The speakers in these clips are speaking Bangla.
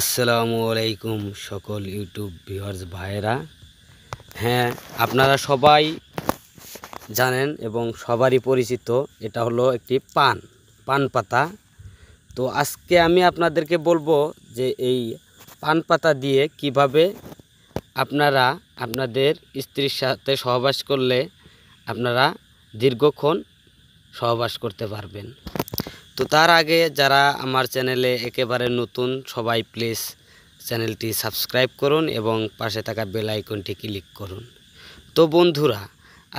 আসসালামু আলাইকুম সকল ইউটিউব ভিউয়ার্স ভাইরা হ্যাঁ আপনারা সবাই জানেন এবং সবারই পরিচিত এটা হলো একটি পান পান পাতা তো আজকে আমি আপনাদেরকে বলবো যে এই পান পাতা দিয়ে কিভাবে আপনারা আপনাদের স্ত্রীর সাথে সহবাস করলে আপনারা দীর্ঘক্ষণ সহবাস করতে পারবেন তো তার আগে যারা আমার চ্যানেলে একেবারে নতুন সবাই প্লিজ চ্যানেলটি সাবস্ক্রাইব করুন এবং পাশে থাকা বেল আইকনটি ক্লিক করুন তো বন্ধুরা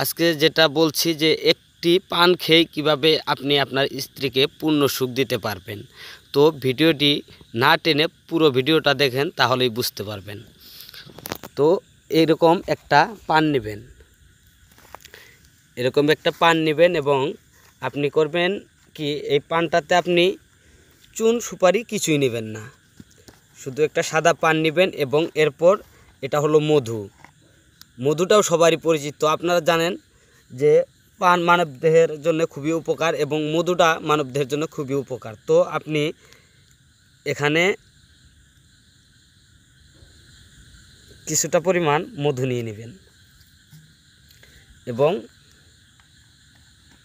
আজকে যেটা বলছি যে একটি পান খেয়ে কিভাবে আপনি আপনার স্ত্রীকে পূর্ণ সুখ দিতে পারবেন তো ভিডিওটি না টেনে পুরো ভিডিওটা দেখেন তাহলেই বুঝতে পারবেন তো এরকম একটা পান নেবেন এরকম একটা পান নেবেন এবং আপনি করবেন কি এই পানটাতে আপনি চুন সুপারি কিছুই নেবেন না শুধু একটা সাদা পান নেবেন এবং এরপর এটা হলো মধু মধুটাও সবারই পরিচিত আপনারা জানেন যে পান মানবদেহের জন্য খুবই উপকার এবং মধুটা মানবদেহের জন্য খুবই উপকার তো আপনি এখানে কিছুটা পরিমাণ মধু নিয়ে নেবেন এবং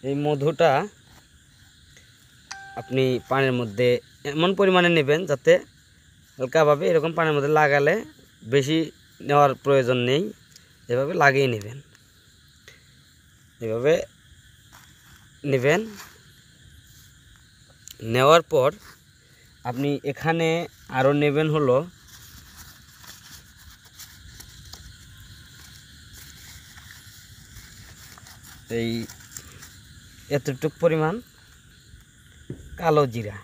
এই মধুটা আপনি পানের মধ্যে এমন পরিমাণে নেবেন যাতে হালকাভাবে এরকম পানের মধ্যে লাগালে বেশি নেওয়ার প্রয়োজন নেই এভাবে লাগিয়ে নেবেন এভাবে নেবেন নেওয়ার পর আপনি এখানে আরও নেবেন হলো এই এতটুক পরিমাণ কালো জিরা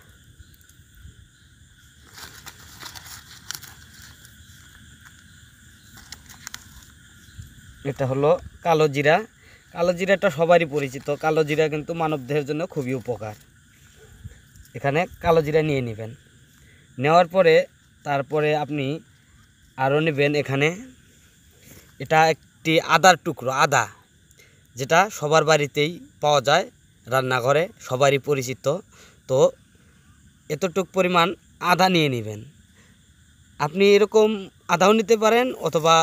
এটা হলো কালো জিরা কালো জিরাটা সবারই পরিচিত কালো জিরা কিন্তু মানবদেহের জন্য খুবই উপকার এখানে কালো জিরা নিয়ে নেবেন নেওয়ার পরে তারপরে আপনি আরও নেবেন এখানে এটা একটি আদার টুকরো আদা যেটা সবার বাড়িতেই পাওয়া যায় রান্নাঘরে সবারই পরিচিত তো এতটুক পরিমাণ আদা নিয়ে নেবেন আপনি এরকম আদাও নিতে পারেন অথবা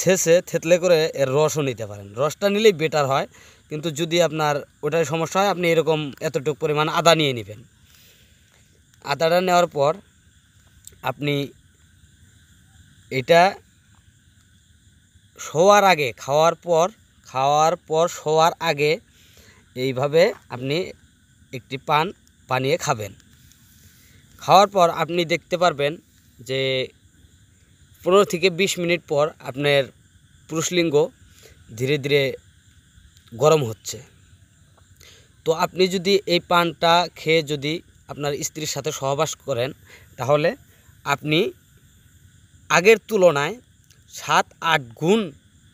ছেঁচে থেতলে করে এর রসও নিতে পারেন রসটা নিলেই বেটার হয় কিন্তু যদি আপনার ওটার সমস্যা হয় আপনি এরকম এতটুক পরিমাণ আদা নিয়ে নেবেন আদাটা নেওয়ার পর আপনি এটা শোয়ার আগে খাওয়ার পর খাওয়ার পর শোয়ার আগে এইভাবে আপনি একটি পান বানিয়ে খাবেন খাওয়ার পর আপনি দেখতে পারবেন যে পনেরো থেকে ২০ মিনিট পর আপনার পুরুষলিঙ্গ ধীরে ধীরে গরম হচ্ছে তো আপনি যদি এই পানটা খেয়ে যদি আপনার স্ত্রীর সাথে সহবাস করেন তাহলে আপনি আগের তুলনায় সাত আট গুণ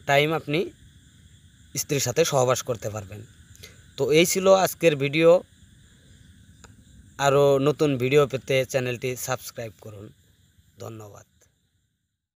টাইম আপনি স্ত্রীর সাথে সহবাস করতে পারবেন তো এই ছিল আজকের ভিডিও আরও নতুন ভিডিও পেতে চ্যানেলটি সাবস্ক্রাইব করুন ধন্যবাদ